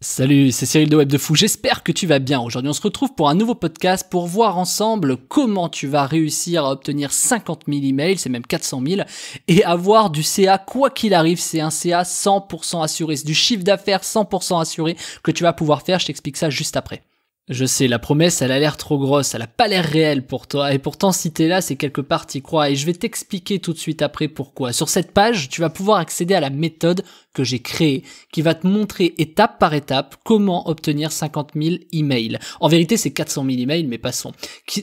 Salut, c'est Cyril de Web de Fou, j'espère que tu vas bien. Aujourd'hui on se retrouve pour un nouveau podcast pour voir ensemble comment tu vas réussir à obtenir 50 000 emails, c'est même 400 000, et avoir du CA quoi qu'il arrive, c'est un CA 100% assuré, c'est du chiffre d'affaires 100% assuré que tu vas pouvoir faire, je t'explique ça juste après. Je sais, la promesse, elle a l'air trop grosse, elle a pas l'air réelle pour toi, et pourtant si t'es là, c'est quelque part t'y crois, et je vais t'expliquer tout de suite après pourquoi. Sur cette page, tu vas pouvoir accéder à la méthode que j'ai créée, qui va te montrer étape par étape comment obtenir 50 000 emails. En vérité, c'est 400 000 emails, mais passons.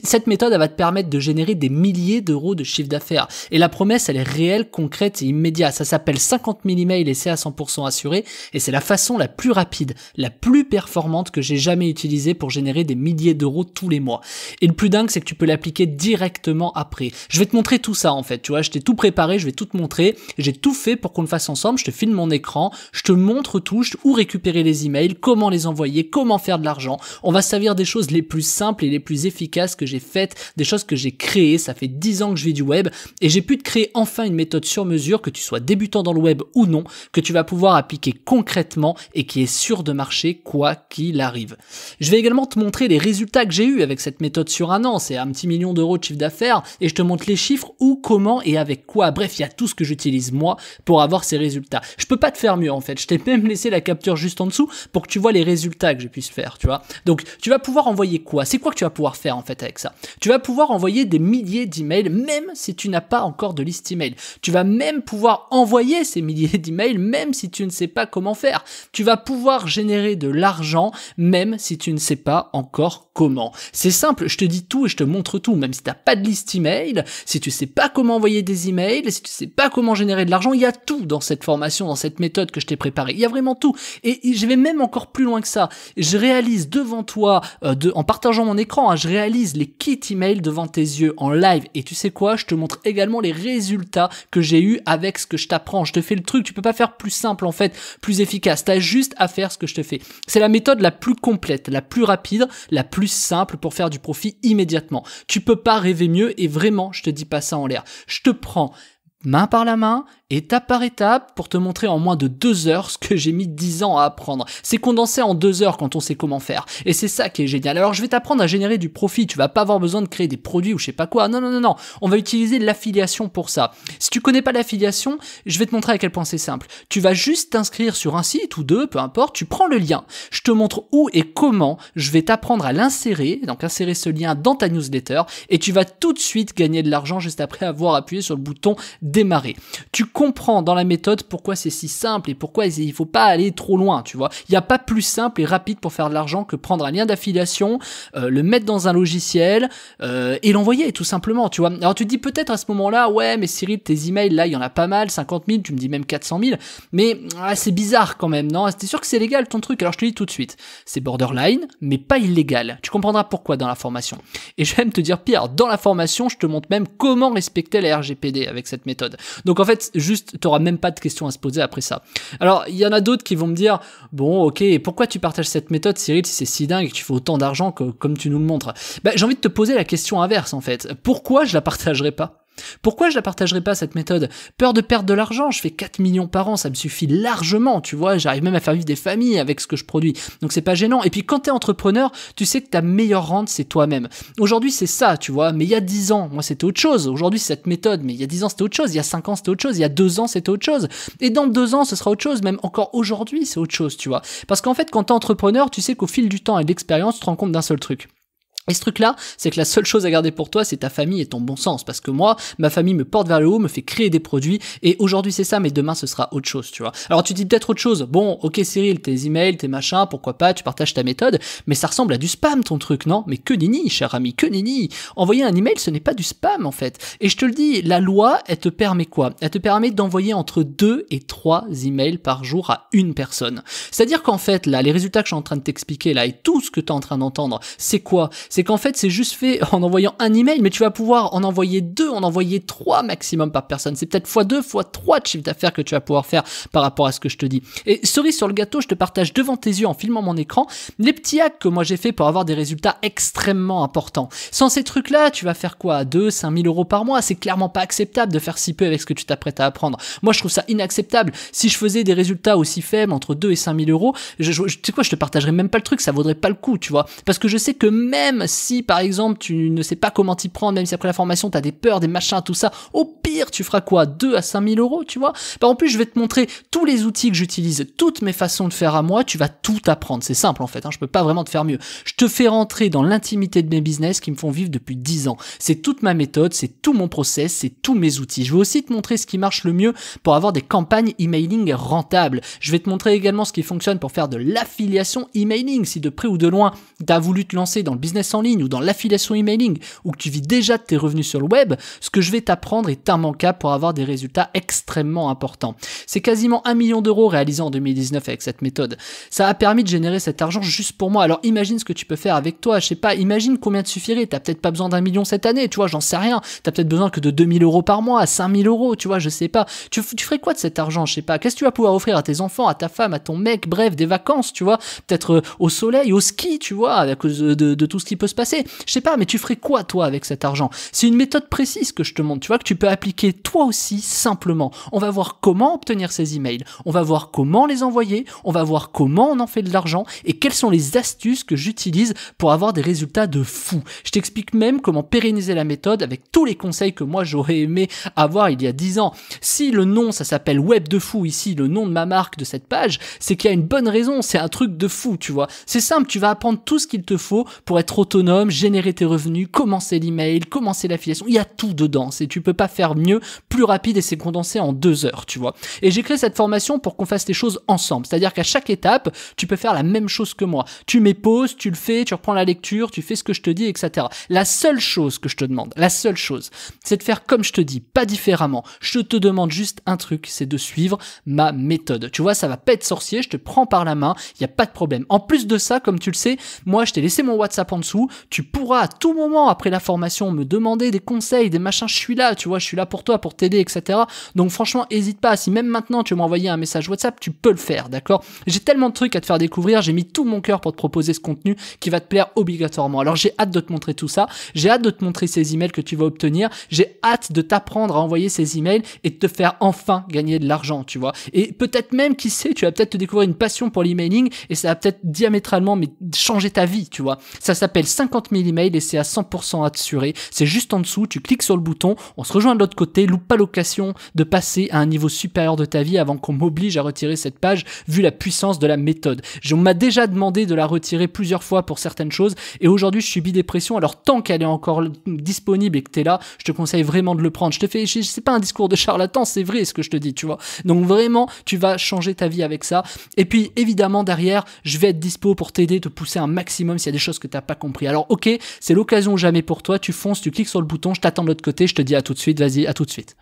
Cette méthode, elle va te permettre de générer des milliers d'euros de chiffre d'affaires, et la promesse, elle est réelle, concrète et immédiate. Ça s'appelle 50 000 emails et c'est à 100% assuré, et c'est la façon la plus rapide, la plus performante que j'ai jamais utilisée pour générer des milliers d'euros tous les mois. Et le plus dingue, c'est que tu peux l'appliquer directement après. Je vais te montrer tout ça en fait, tu vois, je t'ai tout préparé, je vais tout te montrer, j'ai tout fait pour qu'on le fasse ensemble, je te filme mon écran, je te montre tout, où récupérer les emails, comment les envoyer, comment faire de l'argent. On va servir des choses les plus simples et les plus efficaces que j'ai faites, des choses que j'ai créées, ça fait 10 ans que je vis du web et j'ai pu te créer enfin une méthode sur mesure que tu sois débutant dans le web ou non, que tu vas pouvoir appliquer concrètement et qui est sûr de marcher quoi qu'il arrive. Je vais également te montrer les résultats que j'ai eu avec cette méthode sur un an. C'est un petit million d'euros de chiffre d'affaires et je te montre les chiffres où, comment et avec quoi. Bref, il y a tout ce que j'utilise moi pour avoir ces résultats. Je peux pas te faire mieux en fait. Je t'ai même laissé la capture juste en dessous pour que tu vois les résultats que je puisse faire, tu vois. Donc, tu vas pouvoir envoyer quoi C'est quoi que tu vas pouvoir faire en fait avec ça Tu vas pouvoir envoyer des milliers d'emails même si tu n'as pas encore de liste email. Tu vas même pouvoir envoyer ces milliers d'emails même si tu ne sais pas comment faire. Tu vas pouvoir générer de l'argent même si tu ne sais pas encore comment. C'est simple, je te dis tout et je te montre tout, même si t'as pas de liste email, si tu sais pas comment envoyer des emails, si tu sais pas comment générer de l'argent, il y a tout dans cette formation, dans cette méthode que je t'ai préparée. Il y a vraiment tout. Et je vais même encore plus loin que ça. Je réalise devant toi, euh, en partageant mon écran, hein, je réalise les kits email devant tes yeux en live. Et tu sais quoi, je te montre également les résultats que j'ai eu avec ce que je t'apprends. Je te fais le truc, tu peux pas faire plus simple en fait, plus efficace. as juste à faire ce que je te fais. C'est la méthode la plus complète, la plus rapide la plus simple pour faire du profit immédiatement. Tu peux pas rêver mieux et vraiment, je te dis pas ça en l'air. Je te prends main par la main étape par étape pour te montrer en moins de deux heures ce que j'ai mis dix ans à apprendre. C'est condensé en deux heures quand on sait comment faire. Et c'est ça qui est génial. Alors je vais t'apprendre à générer du profit. Tu vas pas avoir besoin de créer des produits ou je sais pas quoi. Non, non, non, non. On va utiliser l'affiliation pour ça. Si tu connais pas l'affiliation, je vais te montrer à quel point c'est simple. Tu vas juste t'inscrire sur un site ou deux, peu importe. Tu prends le lien. Je te montre où et comment je vais t'apprendre à l'insérer. Donc insérer ce lien dans ta newsletter et tu vas tout de suite gagner de l'argent juste après avoir appuyé sur le bouton démarrer. Tu comprends dans la méthode pourquoi c'est si simple et pourquoi il faut pas aller trop loin, tu vois. Il n'y a pas plus simple et rapide pour faire de l'argent que prendre un lien d'affiliation, euh, le mettre dans un logiciel euh, et l'envoyer tout simplement, tu vois. Alors tu te dis peut-être à ce moment-là, ouais, mais Cyril, tes emails là, il y en a pas mal, 50 000, tu me dis même 400 000, mais ah, c'est bizarre quand même, non c'était sûr que c'est légal ton truc Alors je te dis tout de suite, c'est borderline, mais pas illégal. Tu comprendras pourquoi dans la formation. Et je vais même te dire pire, dans la formation, je te montre même comment respecter la RGPD avec cette méthode. Donc en fait, juste, t'auras même pas de questions à se poser après ça. Alors, il y en a d'autres qui vont me dire, bon, ok, pourquoi tu partages cette méthode, Cyril, si c'est si dingue et que tu fais autant d'argent que, comme tu nous le montres? Ben, j'ai envie de te poser la question inverse, en fait. Pourquoi je la partagerais pas? Pourquoi je la partagerai pas cette méthode Peur de perdre de l'argent, je fais 4 millions par an, ça me suffit largement, tu vois, j'arrive même à faire vivre des familles avec ce que je produis. Donc c'est pas gênant. Et puis quand t'es entrepreneur, tu sais que ta meilleure rente c'est toi-même. Aujourd'hui, c'est ça, tu vois, mais il y a 10 ans, moi c'était autre chose. Aujourd'hui, c'est cette méthode, mais il y a 10 ans c'était autre chose, il y a 5 ans c'était autre chose, il y a 2 ans c'était autre chose. Et dans 2 ans, ce sera autre chose, même encore aujourd'hui, c'est autre chose, tu vois. Parce qu'en fait, quand t'es entrepreneur, tu sais qu'au fil du temps et de l'expérience, tu te rends compte d'un seul truc. Et ce truc-là, c'est que la seule chose à garder pour toi, c'est ta famille et ton bon sens. Parce que moi, ma famille me porte vers le haut, me fait créer des produits. Et aujourd'hui, c'est ça, mais demain, ce sera autre chose, tu vois. Alors, tu dis peut-être autre chose. Bon, ok, Cyril, tes emails, tes machins, pourquoi pas, tu partages ta méthode. Mais ça ressemble à du spam, ton truc, non? Mais que Nini, cher ami, que Nini! Envoyer un email, ce n'est pas du spam, en fait. Et je te le dis, la loi, elle te permet quoi? Elle te permet d'envoyer entre 2 et 3 emails par jour à une personne. C'est-à-dire qu'en fait, là, les résultats que je suis en train de t'expliquer, là, et tout ce que tu es en train d'entendre, c'est quoi? c'est qu'en fait, c'est juste fait en envoyant un email, mais tu vas pouvoir en envoyer deux, en envoyer trois maximum par personne. C'est peut-être fois deux, fois trois de chiffre d'affaires que tu vas pouvoir faire par rapport à ce que je te dis. Et cerise sur le gâteau, je te partage devant tes yeux en filmant mon écran les petits hacks que moi j'ai fait pour avoir des résultats extrêmement importants. Sans ces trucs-là, tu vas faire quoi 2, 5 000 euros par mois C'est clairement pas acceptable de faire si peu avec ce que tu t'apprêtes à apprendre. Moi, je trouve ça inacceptable. Si je faisais des résultats aussi faibles, entre 2 et 5 000 euros, je, tu sais quoi, je te partagerais même pas le truc, ça vaudrait pas le coup, tu vois. Parce que je sais que même si par exemple tu ne sais pas comment t'y prendre, même si après la formation tu as des peurs, des machins, tout ça, au pire tu feras quoi 2 à 5000 euros, tu vois bah, en plus je vais te montrer tous les outils que j'utilise, toutes mes façons de faire à moi, tu vas tout apprendre, c'est simple en fait, hein, je peux pas vraiment te faire mieux. Je te fais rentrer dans l'intimité de mes business qui me font vivre depuis 10 ans. C'est toute ma méthode, c'est tout mon process, c'est tous mes outils. Je vais aussi te montrer ce qui marche le mieux pour avoir des campagnes emailing rentables. Je vais te montrer également ce qui fonctionne pour faire de l'affiliation emailing si de près ou de loin tu as voulu te lancer dans le business en ligne ou dans l'affiliation emailing ou que tu vis déjà de tes revenus sur le web, ce que je vais t'apprendre est un immanquable pour avoir des résultats extrêmement importants. C'est quasiment un million d'euros réalisés en 2019 avec cette méthode. Ça a permis de générer cet argent juste pour moi. Alors imagine ce que tu peux faire avec toi. Je sais pas, imagine combien te suffirait. T'as peut-être pas besoin d'un million cette année, tu vois, j'en sais rien. T'as peut-être besoin que de 2000 euros par mois, à 5000 euros, tu vois, je sais pas. Tu, ferais quoi de cet argent, je sais pas. Qu'est-ce que tu vas pouvoir offrir à tes enfants, à ta femme, à ton mec, bref, des vacances, tu vois. Peut-être euh, au soleil, au ski, tu vois, à cause de tout ce qui peut se passer. Je sais pas, mais tu ferais quoi toi avec cet argent C'est une méthode précise que je te montre, tu vois, que tu peux appliquer toi aussi simplement. On va voir comment obtenir ces emails, on va voir comment les envoyer, on va voir comment on en fait de l'argent et quelles sont les astuces que j'utilise pour avoir des résultats de fou. Je t'explique même comment pérenniser la méthode avec tous les conseils que moi j'aurais aimé avoir il y a 10 ans. Si le nom, ça s'appelle Web de fou ici, le nom de ma marque de cette page, c'est qu'il y a une bonne raison, c'est un truc de fou, tu vois. C'est simple, tu vas apprendre tout ce qu'il te faut pour être auto générer tes revenus, commencer l'email, commencer l'affiliation. Il y a tout dedans. C'est, tu peux pas faire mieux, plus rapide et c'est condensé en deux heures, tu vois. Et j'ai créé cette formation pour qu'on fasse les choses ensemble. C'est-à-dire qu'à chaque étape, tu peux faire la même chose que moi. Tu mets pause, tu le fais, tu reprends la lecture, tu fais ce que je te dis, etc. La seule chose que je te demande, la seule chose, c'est de faire comme je te dis, pas différemment. Je te demande juste un truc, c'est de suivre ma méthode. Tu vois, ça va pas être sorcier, je te prends par la main, il n'y a pas de problème. En plus de ça, comme tu le sais, moi, je t'ai laissé mon WhatsApp en dessous tu pourras à tout moment après la formation me demander des conseils, des machins. Je suis là, tu vois, je suis là pour toi, pour t'aider, etc. Donc franchement, hésite pas. Si même maintenant tu veux m'envoyer un message WhatsApp, tu peux le faire, d'accord J'ai tellement de trucs à te faire découvrir. J'ai mis tout mon cœur pour te proposer ce contenu qui va te plaire obligatoirement. Alors j'ai hâte de te montrer tout ça. J'ai hâte de te montrer ces emails que tu vas obtenir. J'ai hâte de t'apprendre à envoyer ces emails et de te faire enfin gagner de l'argent, tu vois. Et peut-être même, qui sait, tu vas peut-être te découvrir une passion pour l'emailing et ça va peut-être diamétralement mais changer ta vie, tu vois. Ça s'appelle 50 000 emails et c'est à 100% assuré. C'est juste en dessous, tu cliques sur le bouton, on se rejoint de l'autre côté, loupe pas l'occasion de passer à un niveau supérieur de ta vie avant qu'on m'oblige à retirer cette page vu la puissance de la méthode. On m'a déjà demandé de la retirer plusieurs fois pour certaines choses et aujourd'hui je subis des pressions alors tant qu'elle est encore disponible et que tu es là, je te conseille vraiment de le prendre. Je te fais, c'est pas un discours de charlatan, c'est vrai ce que je te dis, tu vois. Donc vraiment, tu vas changer ta vie avec ça. Et puis évidemment derrière, je vais être dispo pour t'aider, te pousser un maximum s'il y a des choses que tu t'as pas compris alors ok, c'est l'occasion jamais pour toi, tu fonces, tu cliques sur le bouton, je t'attends de l'autre côté, je te dis à tout de suite, vas-y, à tout de suite.